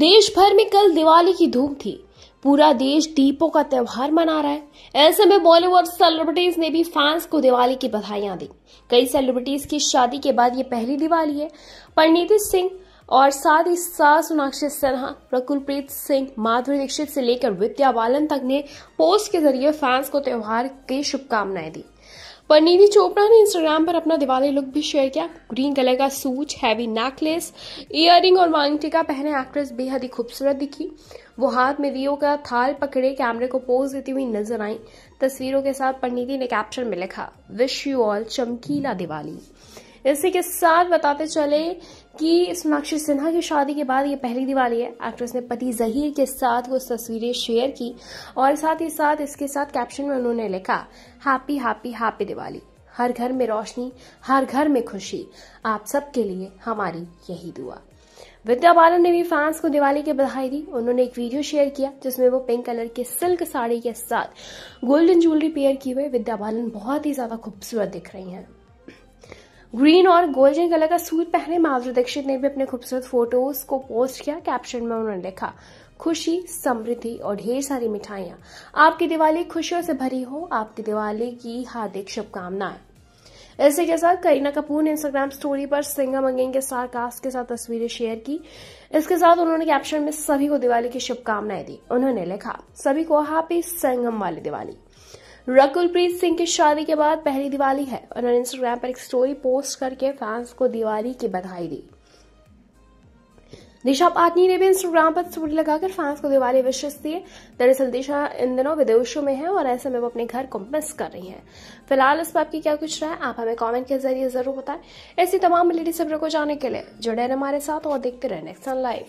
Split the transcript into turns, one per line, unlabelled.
देश भर में कल दिवाली की धूम थी पूरा देश दीपों का त्यौहार मना रहा है ऐसे में बॉलीवुड सेलिब्रिटीज ने भी फैंस को दिवाली की बधाइयां दी कई सेलिब्रिटीज की शादी के बाद ये पहली दिवाली है परिणीति सिंह और साथ ही साथ सोनाक्षी सिन्हा प्रकुलप्रीत सिंह माधुरी दीक्षित से लेकर विद्या बालन तक ने पोस्ट के जरिए फैंस को त्यौहार की शुभकामनाएं दी परनीति चोपड़ा ने इंस्टाग्राम पर अपना दिवाली लुक भी शेयर किया ग्रीन कलर का सूच हैवी नेकलेस इयर और टिका पहने एक्ट्रेस बेहद ही खूबसूरत दिखी वो हाथ में दियो का थाल पकड़े कैमरे को पोज देती हुई नजर आई तस्वीरों के साथ परनीति ने कैप्शन में लिखा विश यू ऑल चमकीला दिवाली इसी के साथ बताते चले कि सोनाक्षी सिन्हा की शादी के बाद ये पहली दिवाली है एक्ट्रेस ने पति जहीर के साथ वो तस्वीरें शेयर की और साथ ही साथ इसके साथ कैप्शन में उन्होंने लिखा हैप्पी हैप्पी हैप्पी दिवाली हर घर में रोशनी हर घर में खुशी आप सबके लिए हमारी यही दुआ विद्या बालन ने भी फैंस को दिवाली की बधाई दी उन्होंने एक वीडियो शेयर किया जिसमें वो पिंक कलर के सिल्क साड़ी के साथ गोल्डन ज्वेलरी पेयर की हुए विद्या बालन बहुत ही ज्यादा खूबसूरत दिख रही हैं ग्रीन और गोल्डन कलर का सूट पहने माधुरी दीक्षित ने भी अपने खूबसूरत फोटोज को पोस्ट किया कैप्शन में उन्होंने लिखा खुशी समृद्धि और ढेर सारी मिठाइयां आपकी दिवाली खुशियों से भरी हो आपकी दिवाली की हार्दिक शुभकामनाएं इसी के साथ करीना कपूर ने इंस्टाग्राम स्टोरी पर सिंगम अगेन के स्टार कास्ट के साथ तस्वीरें शेयर की इसके साथ उन्होंने कैप्शन में सभी को दिवाली की शुभकामनाएं दी उन्होंने लिखा सभी को हैप्पी संगम वाली दिवाली रकुलप्रीत सिंह की शादी के बाद पहली दिवाली है उन्होंने इंस्टाग्राम पर एक स्टोरी पोस्ट करके फैंस को दिवाली की बधाई दी दिशा पाटनी ने भी इंस्टाग्राम पर स्टोरी लगाकर फैंस को दिवाली विशेष दिए दरअसल दिशा इन दिनों विदेशों में है और ऐसे में वो अपने घर को मिस कर रही हैं फिलहाल इस पर आपकी क्या कुछ रहा है आप हमें कमेंट के जरिए जरूर बताएं ऐसी तमाम लेडी खबरों को जाने के लिए जुड़े रहे हमारे साथ और देखते रहे नेक्स्ट लाइव